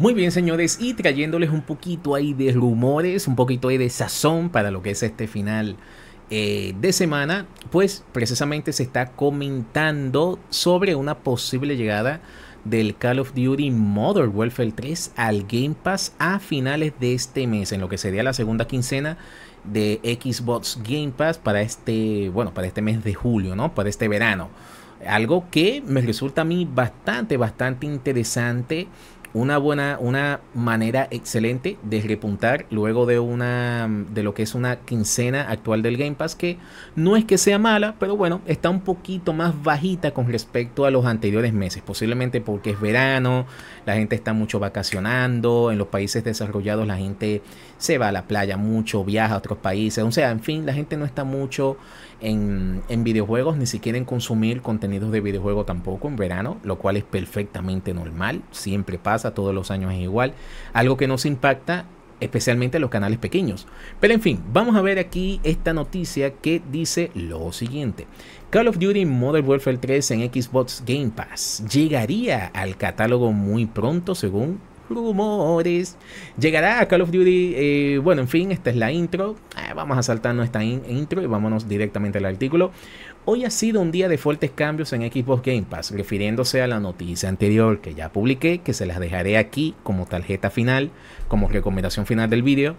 Muy bien, señores, y trayéndoles un poquito ahí de rumores, un poquito ahí de sazón para lo que es este final eh, de semana, pues precisamente se está comentando sobre una posible llegada del Call of Duty Modern Warfare 3 al Game Pass a finales de este mes, en lo que sería la segunda quincena de Xbox Game Pass para este, bueno, para este mes de julio, ¿no? Para este verano. Algo que me resulta a mí bastante, bastante interesante una buena, una manera excelente de repuntar luego de una de lo que es una quincena actual del Game Pass, que no es que sea mala, pero bueno, está un poquito más bajita con respecto a los anteriores meses, posiblemente porque es verano, la gente está mucho vacacionando, en los países desarrollados la gente se va a la playa mucho, viaja a otros países, o sea, en fin, la gente no está mucho en, en videojuegos, ni siquiera en consumir contenidos de videojuego tampoco en verano, lo cual es perfectamente normal, siempre pasa a todos los años es igual. Algo que nos impacta especialmente los canales pequeños. Pero en fin, vamos a ver aquí esta noticia que dice lo siguiente. Call of Duty Modern Warfare 3 en Xbox Game Pass llegaría al catálogo muy pronto según rumores. Llegará a Call of Duty, eh, bueno, en fin, esta es la intro. Ah, vamos a saltar nuestra intro y vámonos directamente al artículo. Hoy ha sido un día de fuertes cambios en Xbox Game Pass, refiriéndose a la noticia anterior que ya publiqué, que se las dejaré aquí como tarjeta final, como recomendación final del vídeo,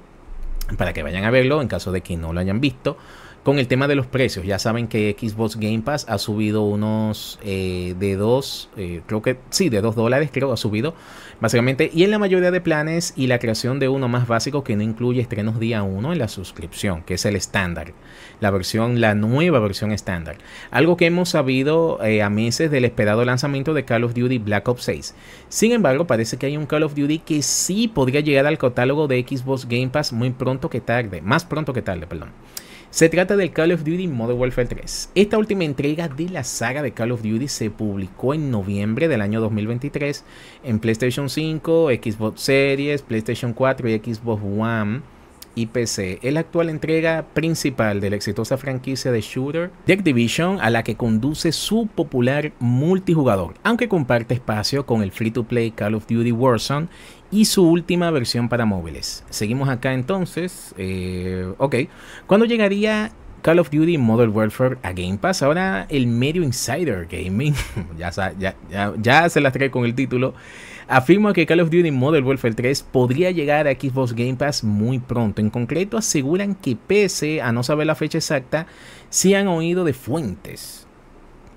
para que vayan a verlo en caso de que no lo hayan visto. Con el tema de los precios, ya saben que Xbox Game Pass ha subido unos eh, de 2, eh, creo que sí, de 2 dólares, creo, ha subido básicamente. Y en la mayoría de planes y la creación de uno más básico que no incluye estrenos día 1 en la suscripción, que es el estándar, la versión, la nueva versión estándar. Algo que hemos sabido eh, a meses del esperado lanzamiento de Call of Duty Black Ops 6. Sin embargo, parece que hay un Call of Duty que sí podría llegar al catálogo de Xbox Game Pass muy pronto que tarde, más pronto que tarde, perdón. Se trata del Call of Duty Modern Warfare 3. Esta última entrega de la saga de Call of Duty se publicó en noviembre del año 2023 en PlayStation 5, Xbox Series, PlayStation 4 y Xbox One y PC, es la actual entrega principal de la exitosa franquicia de shooter The Division a la que conduce su popular multijugador, aunque comparte espacio con el free-to-play Call of Duty Warzone y su última versión para móviles. Seguimos acá entonces, eh, ok, ¿cuándo llegaría Call of Duty Modern Warfare a Game Pass. Ahora el medio Insider Gaming, ya, ya, se las trae con el título, afirma que Call of Duty Modern Warfare 3 podría llegar a Xbox Game Pass muy pronto. En concreto, aseguran que pese a no saber la fecha exacta, sí han oído de fuentes,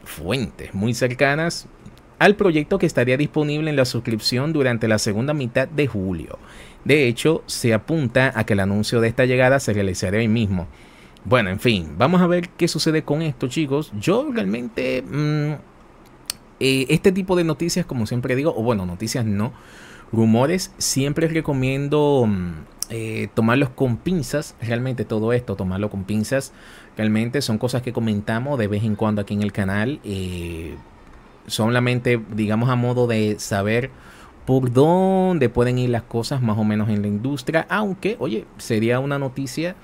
fuentes muy cercanas al proyecto que estaría disponible en la suscripción durante la segunda mitad de julio. De hecho, se apunta a que el anuncio de esta llegada se realizará hoy mismo. Bueno, en fin, vamos a ver qué sucede con esto, chicos. Yo realmente... Mm, eh, este tipo de noticias, como siempre digo, o bueno, noticias no, rumores, siempre recomiendo mm, eh, tomarlos con pinzas, realmente todo esto, tomarlo con pinzas, realmente son cosas que comentamos de vez en cuando aquí en el canal, eh, solamente digamos a modo de saber por dónde pueden ir las cosas más o menos en la industria, aunque, oye, sería una noticia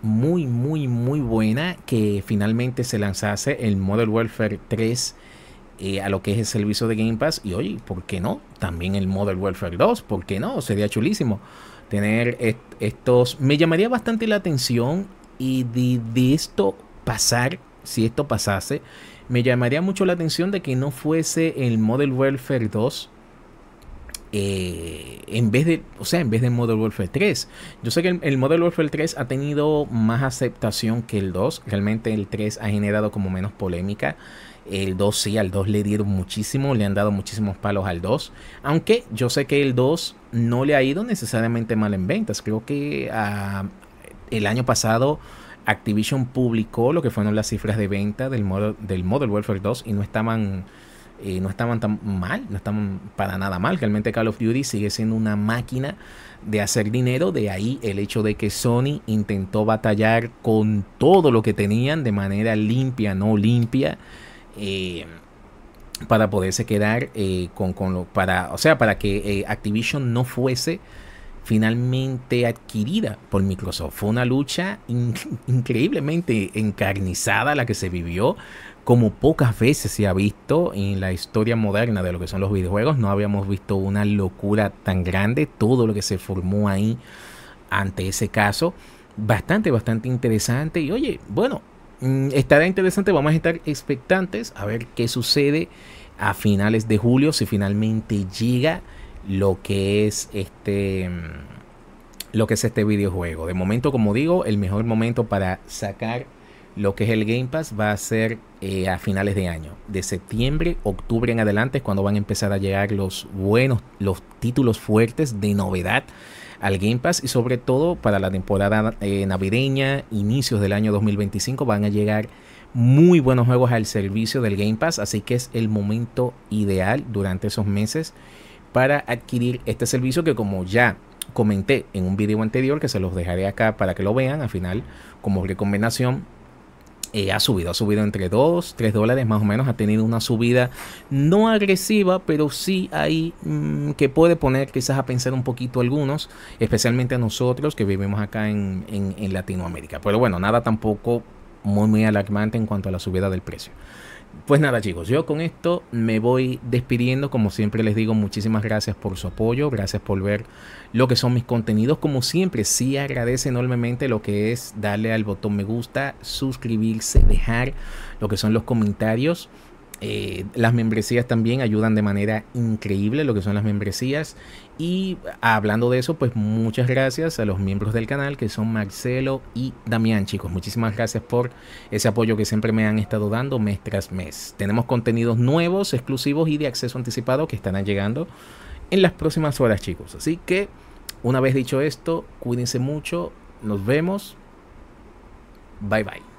muy, muy, muy buena que finalmente se lanzase el Model Welfare 3 eh, a lo que es el servicio de Game Pass. Y oye, ¿por qué no? También el Model Warfare 2, ¿por qué no? Sería chulísimo tener estos. Me llamaría bastante la atención y de, esto pasar, si esto pasase, me llamaría mucho la atención de que no fuese el Model Warfare 2. Eh, en vez de, o sea, en vez de Model Warfare 3. Yo sé que el, el, Model Warfare 3 ha tenido más aceptación que el 2. Realmente el 3 ha generado como menos polémica. El 2 sí, al 2 le dieron muchísimo, le han dado muchísimos palos al 2. Aunque yo sé que el 2 no le ha ido necesariamente mal en ventas. Creo que ah, el año pasado Activision publicó lo que fueron las cifras de venta del, model, del Modern Warfare 2 y no estaban... Eh, no estaban tan mal, no estaban para nada mal. Realmente Call of Duty sigue siendo una máquina de hacer dinero. De ahí el hecho de que Sony intentó batallar con todo lo que tenían de manera limpia, no limpia. Eh, para poderse quedar eh, con, lo, para, o sea, para que eh, Activision no fuese finalmente adquirida por Microsoft. Fue una lucha increíblemente encarnizada la que se vivió, como pocas veces se ha visto en la historia moderna de lo que son los videojuegos. No habíamos visto una locura tan grande, todo lo que se formó ahí ante ese caso. Bastante, bastante interesante. Y oye, bueno, Mm, estará interesante, vamos a estar expectantes a ver qué sucede a finales de julio, si finalmente llega lo que es este mm, lo que es este videojuego. De momento, como digo, el mejor momento para sacar lo que es el Game Pass va a ser eh, a finales de año. De septiembre, octubre en adelante es cuando van a empezar a llegar los buenos, los títulos fuertes de novedad al Game Pass y sobre todo para la temporada eh, navideña, inicios del año 2025, van a llegar muy buenos juegos al servicio del Game Pass, así que es el momento ideal durante esos meses para adquirir este servicio que como ya comenté en un video anterior que se los dejaré acá para que lo vean al final como recomendación eh, ha subido, ha subido entre 2, 3 dólares más o menos, ha tenido una subida no agresiva, pero sí ahí mm, que puede poner quizás a pensar un poquito algunos, especialmente a nosotros que vivimos acá en, en Latinoamérica. Pero bueno, nada tampoco muy, muy alarmante en cuanto a la subida del precio. Pues nada chicos, yo con esto me voy despidiendo, como siempre les digo, muchísimas gracias por su apoyo, gracias por ver lo que son mis contenidos, como siempre sí agradece enormemente lo que es darle al botón me gusta, suscribirse, dejar lo que son los comentarios. Eh, las membresías también ayudan de manera increíble lo que son las membresías. Y hablando de eso, pues muchas gracias a los miembros del canal que son Marcelo y Damián, chicos. Muchísimas gracias por ese apoyo que siempre me han estado dando mes tras mes. Tenemos contenidos nuevos, exclusivos y de acceso anticipado que estarán llegando en las próximas horas, chicos. Así que, una vez dicho esto, cuídense mucho. Nos vemos. Bye bye.